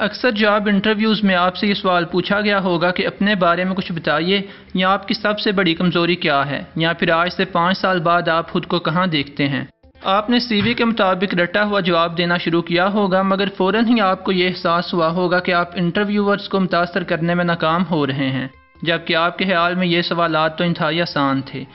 अक्सर job interviews में आपसे ये सवाल पूछा गया होगा कि अपने बारे में कुछ बताइए या आपकी सबसे बड़ी कमज़ोरी क्या है या फिर आज से पाँच साल बाद आप खुद को कहाँ देखते हैं आपने सीवी के मुताबिक रटा हुआ जवाब देना शुरू किया होगा मगर फ़ौर ही आपको ये एहसास हुआ होगा कि आप इंटरव्यूअर्स को मुतासर करने में नाकाम हो रहे हैं जबकि आपके ख्याल में ये सवाल तो इंतहाई आसान थे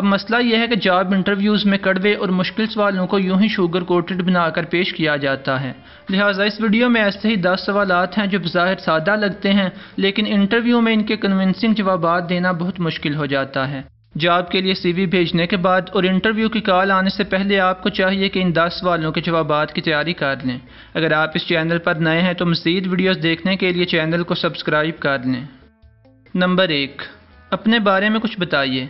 अब मसला यह है कि जॉब इंटरव्यूज़ में कड़वे और मुश्किल सवालों को यूं ही शुगर कोटेड बनाकर पेश किया जाता है लिहाजा इस वीडियो में ऐसे ही दस सवाल हैं जो बाहर सादा लगते हैं लेकिन इंटरव्यू में इनके कन्विंसिंग जवाब देना बहुत मुश्किल हो जाता है जॉब के लिए सीवी भेजने के बाद और इंटरव्यू की कॉल आने से पहले आपको चाहिए कि इन दस सवालों के जवाब की तैयारी कर लें अगर आप इस चैनल पर नए हैं तो मज़ीद वीडियोज़ देखने के लिए चैनल को सब्सक्राइब कर लें नंबर एक अपने बारे में कुछ बताइए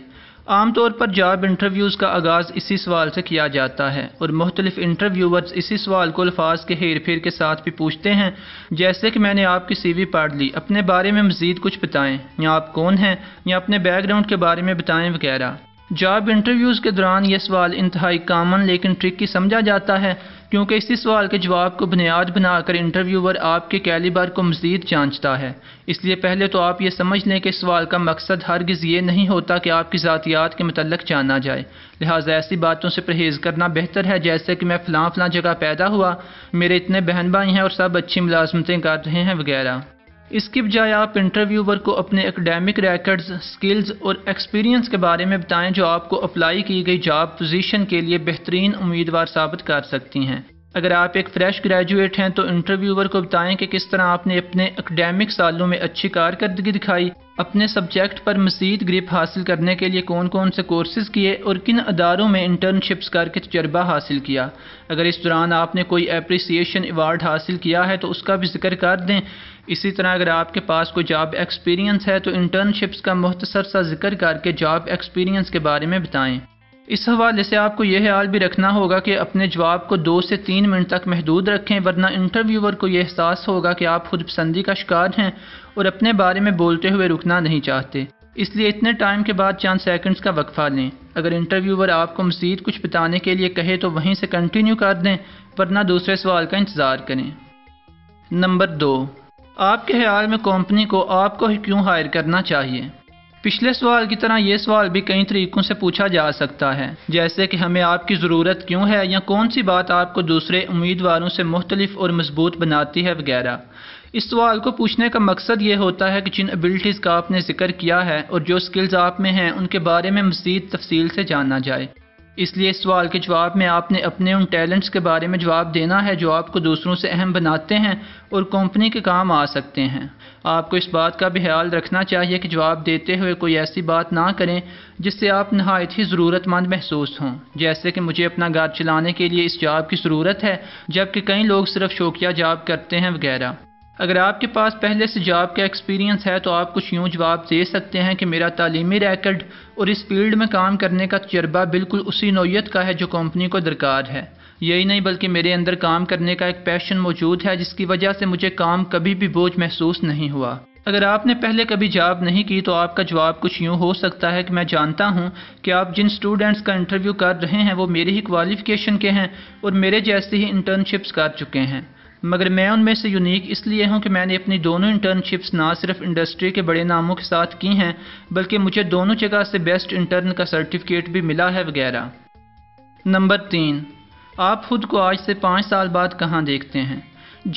आमतौर पर जॉब इंटरव्यूज़ का आगाज़ इसी सवाल से किया जाता है और मुख्तलिफ इंटरव्यूवर्स इसी सवाल को अल्फाज के हेर फेर के साथ भी पूछते हैं जैसे कि मैंने आपकी सी वी पढ़ ली अपने बारे में मज़ीद कुछ बताएं या आप कौन हैं या अपने बैकग्राउंड के बारे में बताएं वगैरह जॉब इंटरव्यूज़ के दौरान यह सवाल इंतहाई कामन लेकिन ट्रिकी समझा जाता है क्योंकि इसी सवाल के जवाब को बुनियाद बनाकर इंटरव्यूअर आपके कैलिबर को मज़ीद जांचता है इसलिए पहले तो आप ये समझ लें कि सवाल का मकसद हरगज़ ये नहीं होता कि आपकी ज़ातियात के मतलब जाना जाए लिहाजा ऐसी बातों से परहेज़ करना बेहतर है जैसे कि मैं फ़लाँ फलां जगह पैदा हुआ मेरे इतने बहन भाई हैं और सब अच्छी मुलाजमतें कर रहे हैं वगैरह इसके बजाय आप इंटरव्यूवर को अपने एकेडमिक रिकॉर्ड्स, स्किल्स और एक्सपीरियंस के बारे में बताएं जो आपको अप्लाई की गई जॉब पोजीशन के लिए बेहतरीन उम्मीदवार साबित कर सकती हैं अगर आप एक फ़्रेश ग्रेजुएट हैं तो इंटरव्यूअर को बताएं कि किस तरह आपने अपने एकेडमिक सालों में अच्छी कारकर्दगी दिखाई अपने सब्जेक्ट पर मजीद ग्रिप हासिल करने के लिए कौन कौन से कोर्सेज किए और किन अदारों में इंटर्नशिप्स करके तजर्बा हासिल किया अगर इस दौरान आपने कोई अप्रिसिएशन अवार्ड हासिल किया है तो उसका भी जिक्र कर दें इसी तरह अगर आपके पास कोई जॉब एक्सपीरियंस है तो इंटर्नशिप्स का मुख्तसर सा जिक्र करके जॉब एक्सपीरियंस के बारे में बताएं इस हवाले से आपको यह ख्याल भी रखना होगा कि अपने जवाब को दो से तीन मिनट तक महदूद रखें वरना इंटरव्यूअर को यह एहसास होगा कि आप खुद पसंदी का शिकार हैं और अपने बारे में बोलते हुए रुकना नहीं चाहते इसलिए इतने टाइम के बाद चंद सेकंड्स का वक्फा लें अगर इंटरव्यूअर आपको मज़ीद कुछ बताने के लिए कहे तो वहीं से कंटिन्यू कर दें वरना दूसरे सवाल का इंतज़ार करें नंबर दो आपके ख्याल में कंपनी को आपको क्यों हायर करना चाहिए पिछले सवाल की तरह ये सवाल भी कई तरीक़ों से पूछा जा सकता है जैसे कि हमें आपकी ज़रूरत क्यों है या कौन सी बात आपको दूसरे उम्मीदवारों से मुख्तलिफ और मजबूत बनाती है वगैरह इस सवाल को पूछने का मकसद ये होता है कि जिन एबिलिटीज़ का आपने जिक्र किया है और जो स्किल्स आप में हैं उनके बारे में मज़ीद तफसील से जाना जाए इसलिए इस सवाल के जवाब में आपने अपने उन टैलेंट्स के बारे में जवाब देना है जो आपको दूसरों से अहम बनाते हैं और कंपनी के काम आ सकते हैं आपको इस बात का भी ख्याल रखना चाहिए कि जवाब देते हुए कोई ऐसी बात ना करें जिससे आप नहायत ही ज़रूरतमंद महसूस हों जैसे कि मुझे अपना घर चलाने के लिए इस जॉब की ज़रूरत है जबकि कई लोग सिर्फ शौकिया जॉब करते हैं वगैरह अगर आपके पास पहले से जॉब का एक्सपीरियंस है तो आप कुछ यूँ जवाब दे सकते हैं कि मेरा तालीमी रैकड और इस फील्ड में काम करने का तजर्बा बिल्कुल उसी नोयत का है जो कंपनी को दरकार है यही नहीं बल्कि मेरे अंदर काम करने का एक पैशन मौजूद है जिसकी वजह से मुझे काम कभी भी बोझ महसूस नहीं हुआ अगर आपने पहले कभी जॉब नहीं की तो आपका जवाब कुछ यूँ हो सकता है कि मैं जानता हूँ कि आप जिन स्टूडेंट्स का इंटरव्यू कर रहे हैं वो मेरे ही क्वालिफ़िकेशन के हैं और मेरे जैसे ही इंटर्नशिप्स कर चुके हैं मगर मैं उनमें से यूनिक इसलिए हूँ कि मैंने अपनी दोनों इंटर्नशिप्स ना सिर्फ इंडस्ट्री के बड़े नामों के साथ की हैं बल्कि मुझे दोनों जगह से बेस्ट इंटर्न का सर्टिफिकेट भी मिला है वगैरह नंबर तीन आप खुद को आज से पाँच साल बाद कहाँ देखते हैं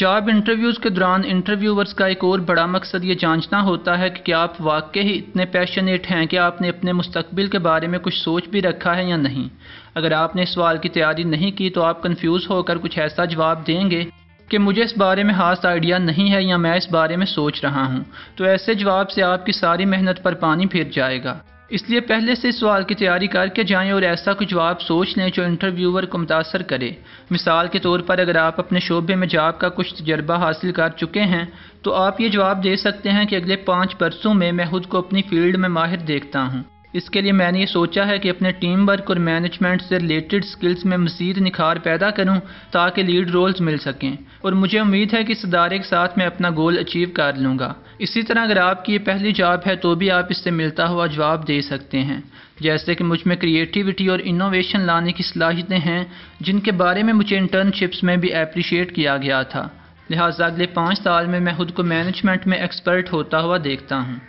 जॉब इंटरव्यूज़ के दौरान इंटरव्यूवर्स का एक और बड़ा मकसद ये जांचना होता है कि क्या आप वाकई ही इतने पैशनेट हैं कि आपने अपने मुस्तकबिल के बारे में कुछ सोच भी रखा है या नहीं अगर आपने इस सवाल की तैयारी नहीं की तो आप कंफ्यूज होकर कुछ ऐसा जवाब देंगे कि मुझे इस बारे में खास आइडिया नहीं है या मैं इस बारे में सोच रहा हूँ तो ऐसे जवाब से आपकी सारी मेहनत पर पानी फिर जाएगा इसलिए पहले से इस सवाल की तैयारी करके जाएं और ऐसा कुछ जवाब सोच लें जो इंटरव्यूअर को मुतासर करे मिसाल के तौर पर अगर आप अपने शोबे में जॉब का कुछ तजर्बा हासिल कर चुके हैं तो आप ये जवाब दे सकते हैं कि अगले पाँच बरसों में मैं खुद को अपनी फील्ड में माहिर देखता हूँ इसके लिए मैंने ये सोचा है कि अपने टीम वर्क और मैनेजमेंट से रिलेटेड स्किल्स में मज़ीद निखार पैदा करूँ ताकि लीड रोल्स मिल सकें और मुझे उम्मीद है कि इस अदारे के साथ मैं अपना गोल अचीव कर लूँगा इसी तरह अगर आपकी ये पहली जॉब है तो भी आप इससे मिलता हुआ जवाब दे सकते हैं जैसे कि मुझ में क्रिएटिविटी और इनोवेशन लाने की सलाहितें हैं जिनके बारे में मुझे इंटर्नशिप्स में भी अप्रिशिएट किया गया था लिहाजा अगले पाँच साल में मैं खुद को मैनेजमेंट में एक्सपर्ट होता हुआ देखता हूँ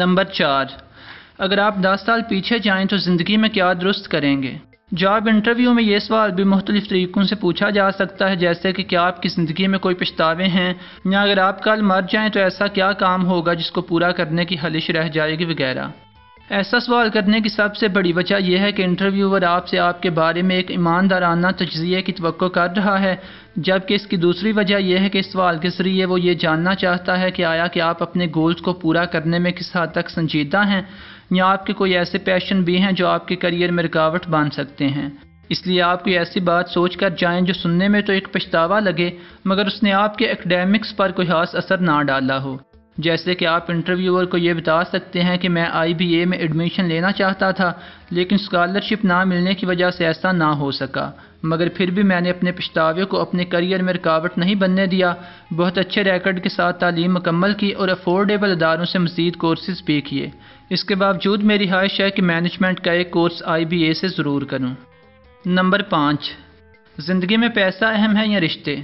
नंबर चार अगर आप दस साल पीछे जाएँ तो ज़िंदगी में क्या दुरुस्त करेंगे जॉब इंटरव्यू में ये सवाल भी मुख्तलिफ तरीक़ों से पूछा जा सकता है जैसे कि क्या आपकी ज़िंदगी में कोई पछतावे हैं या अगर आप कल मर जाएं तो ऐसा क्या काम होगा जिसको पूरा करने की हलिश रह जाएगी वगैरह ऐसा सवाल करने की सबसे बड़ी वजह यह है कि इंटरव्यूवर आपसे आपके बारे में एक ईमानदाराना तजिए की तो कर रहा है जबकि इसकी दूसरी वजह यह है कि इस सवाल के ज़रिए वो ये जानना चाहता है कि आया कि आप अपने गोल्स को पूरा करने में किस हद तक संजीदा हैं या आपके कोई ऐसे पैशन भी हैं जो आपके करियर में रुकावट बन सकते हैं इसलिए आप कोई ऐसी बात सोच कर जाएं जो सुनने में तो एक पछतावा लगे मगर उसने आपके एकेडमिक्स पर कोई खास असर ना डाला हो जैसे कि आप इंटरव्यूअर को ये बता सकते हैं कि मैं आईबीए में एडमिशन लेना चाहता था लेकिन स्कॉलरशिप ना मिलने की वजह से ऐसा ना हो सका मगर फिर भी मैंने अपने पछतावे को अपने करियर में रुकावट नहीं बनने दिया बहुत अच्छे रैकर्ड के साथ तालीम मुकम्मल की और अफोर्डेबल अदारों से मजीद कोर्सेज भी किए इसके बावजूद मेरी ख्वाहिश है कि मैनेजमेंट का एक कोर्स आई बी ए से ज़रूर करूँ नंबर पाँच ज़िंदगी में पैसा अहम है या रिश्ते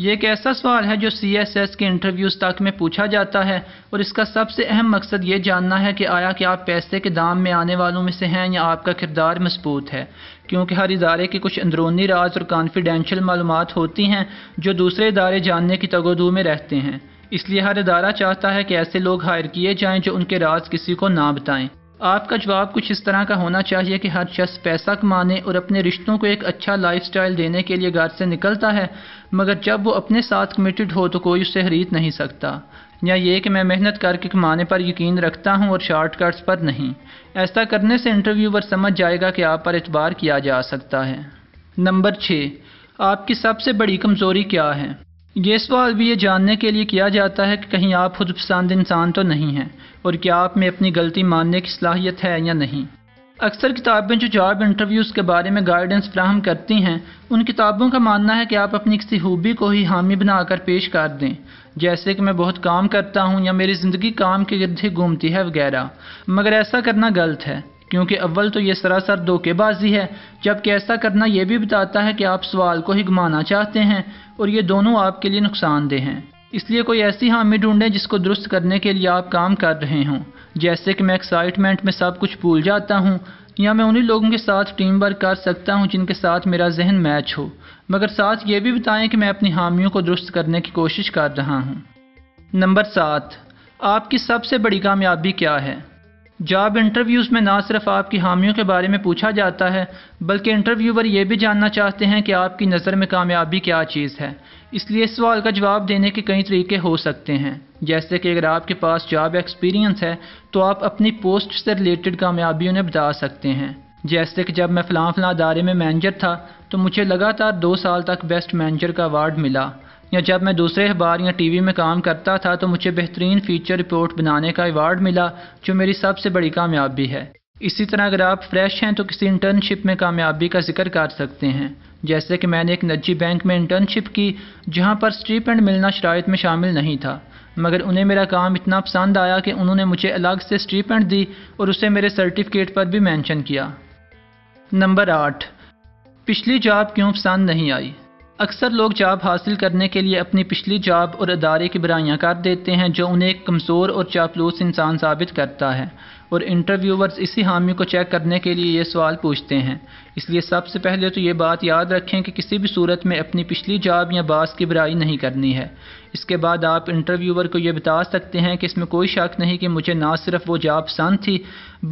ये एक ऐसा सवाल है जो सी एस एस के इंटरव्यूज़ तक में पूछा जाता है और इसका सबसे अहम मकसद ये जानना है कि आया कि आप पैसे के दाम में आने वालों में से हैं या आपका किरदार मजबूत है क्योंकि हर इदारे के कुछ अंदरूनी राज और कॉन्फिडेंशल मालूम होती हैं जो दूसरे इदारे जानने की तगोदू में रहते हैं इसलिए हर इदारा चाहता है कि ऐसे लोग हायर किए जाएँ जो उनके राज किसी को ना बताएँ आपका जवाब कुछ इस तरह का होना चाहिए कि हर शख्स पैसा कमाने और अपने रिश्तों को एक अच्छा लाइफस्टाइल देने के लिए घर से निकलता है मगर जब वो अपने साथ कमिटेड हो तो कोई उससे खरीद नहीं सकता या ये कि मैं मेहनत करके कमाने पर यकीन रखता हूँ और शॉर्टकट्स पर नहीं ऐसा करने से इंटरव्यूवर समझ जाएगा कि आप पर एतबार किया जा सकता है नंबर छः आपकी सबसे बड़ी कमज़ोरी क्या है ये सवाल भी ये जानने के लिए किया जाता है कि कहीं आप खुद पसंद इंसान तो नहीं हैं और क्या आप में अपनी गलती मानने की सलाहियत है या नहीं अक्सर किताबें जो जॉब इंटरव्यूज़ के बारे में गाइडेंस फ्राहम करती हैं उन किताबों का मानना है कि आप अपनी किसी हूबी को ही हामी बनाकर पेश कर दें जैसे कि मैं बहुत काम करता हूँ या मेरी ज़िंदगी काम के गिरधे घूमती है वगैरह मगर ऐसा करना गलत है क्योंकि अव्वल तो ये सरासर धोखेबाजी है जबकि ऐसा करना यह भी बताता है कि आप सवाल को हिगमाना चाहते हैं और ये दोनों आपके लिए नुकसानदेह हैं इसलिए कोई ऐसी हामी ढूंढें जिसको दुरुस्त करने के लिए आप काम कर रहे हों जैसे कि मैं एक्साइटमेंट में सब कुछ भूल जाता हूँ या मैं उन्हीं लोगों के साथ टीम वर्क कर सकता हूँ जिनके साथ मेरा जहन मैच हो मगर साथ ये भी बताएं कि मैं अपनी हामियों को दुरुस्त करने की कोशिश कर रहा हूँ नंबर सात आपकी सबसे बड़ी कामयाबी क्या है जॉब इंटरव्यूज़ में ना सिर्फ आपकी हामियों के बारे में पूछा जाता है बल्कि इंटरव्यूवर ये भी जानना चाहते हैं कि आपकी नज़र में कामयाबी क्या चीज़ है इसलिए इस सवाल का जवाब देने के कई तरीके हो सकते हैं जैसे कि अगर आपके पास जॉब एक्सपीरियंस है तो आप अपनी पोस्ट से रिलेटेड कामयाबी उन्हें बता सकते हैं जैसे कि जब मैं फ़लाँ फ़लाँ अदारे में मैनेजर था तो मुझे लगातार दो साल तक बेस्ट मैनेजर का अवार्ड मिला या जब मैं दूसरे अखबार या टीवी में काम करता था तो मुझे बेहतरीन फीचर रिपोर्ट बनाने का अवार्ड मिला जो मेरी सबसे बड़ी कामयाबी है इसी तरह अगर आप फ्रेश हैं तो किसी इंटर्नशिप में कामयाबी का जिक्र कर सकते हैं जैसे कि मैंने एक नजी बैंक में इंटर्नशिप की जहाँ पर स्ट्रीप एंड मिलना शराइत में शामिल नहीं था मगर उन्हें मेरा काम इतना पसंद आया कि उन्होंने मुझे अलग से स्ट्रीप एंड दी और उसे मेरे सर्टिफिकेट पर भी मैंशन किया नंबर आठ पिछली जॉब क्यों पसंद नहीं आई अक्सर लोग जॉब हासिल करने के लिए अपनी पिछली जॉब और अदारे की बुराइयाँ कर देते हैं जो उन्हें एक कमज़ोर और चापलूस इंसान साबित करता है और इंटरव्यूवर्स इसी हामी को चेक करने के लिए ये सवाल पूछते हैं इसलिए सबसे पहले तो ये बात याद रखें कि किसी भी सूरत में अपनी पिछली जॉब या बास की बुराई नहीं करनी है इसके बाद आप इंटरव्यूवर को ये बता सकते हैं कि इसमें कोई शक नहीं कि मुझे ना सिर्फ वो जॉब पसंद थी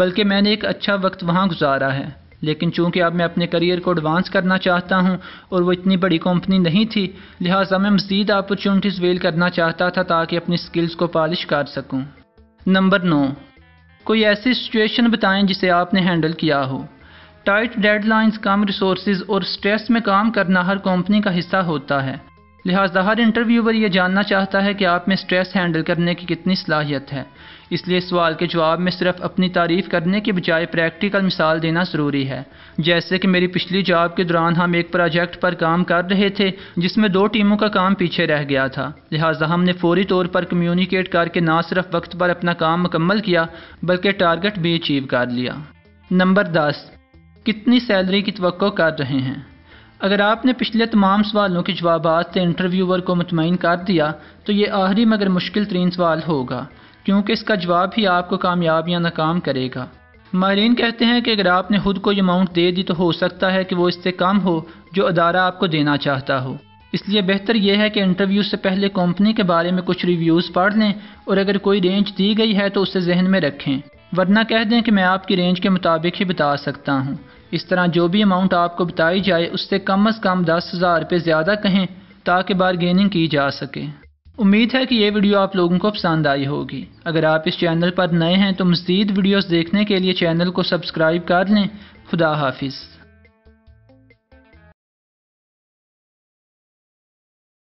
बल्कि मैंने एक अच्छा वक्त वहाँ गुजारा है लेकिन चूंकि अब मैं अपने करियर को एडवांस करना चाहता हूँ और वो इतनी बड़ी कंपनी नहीं थी लिहाजा मैं मज़ीद अपॉर्चुनिटीज़ वेल करना चाहता था ताकि अपनी स्किल्स को पॉलिश कर सकूँ नंबर नौ कोई ऐसी सिचुएशन बताएं जिसे आपने हैंडल किया हो टाइट डेडलाइंस कम रिसोर्स और स्ट्रेस में काम करना हर कंपनी का हिस्सा होता है लिहाजा हर इंटरव्यूवर यह जानना चाहता है कि आप में स्ट्रेस हैंडल करने की कितनी सलाहियत है इसलिए सवाल के जवाब में सिर्फ अपनी तारीफ करने के बजाय प्रैक्टिकल मिसाल देना ज़रूरी है जैसे कि मेरी पिछली जॉब के दौरान हम एक प्रोजेक्ट पर काम कर रहे थे जिसमें दो टीमों का काम पीछे रह गया था लिहाजा हमने फौरी तौर पर कम्युनिकेट करके ना सिर्फ वक्त पर अपना काम मुकम्मल किया बल्कि टारगेट भी अचीव कर लिया नंबर दस कितनी सैलरी की तो कर रहे हैं अगर आपने पिछले तमाम सवालों के जवाब से इंटरव्यूअर को मुतमिन कर दिया तो ये आखिरी मगर मुश्किल तरीन सवाल होगा क्योंकि इसका जवाब ही आपको कामयाब या नाकाम करेगा माहरीन कहते हैं कि अगर आपने खुद को ये अमाउंट दे दी तो हो सकता है कि वो इससे कम हो जो अदारा आपको देना चाहता हो इसलिए बेहतर यह है कि इंटरव्यू से पहले कंपनी के बारे में कुछ रिव्यूज़ पढ़ लें और अगर कोई रेंज दी गई है तो उसे जहन में रखें वरना कह दें कि मैं आपकी रेंज के मुताबिक ही बता सकता हूँ इस तरह जो भी अमाउंट आपको बताई जाए उससे कम अज़ कम दस हज़ार रुपये ज़्यादा कहें ताकि बारगेनिंग की जा सके उम्मीद है कि ये वीडियो आप लोगों को पसंद आई होगी अगर आप इस चैनल पर नए हैं तो मज़ीद वीडियोज़ देखने के लिए चैनल को सब्सक्राइब कर लें खुदा हाफिज़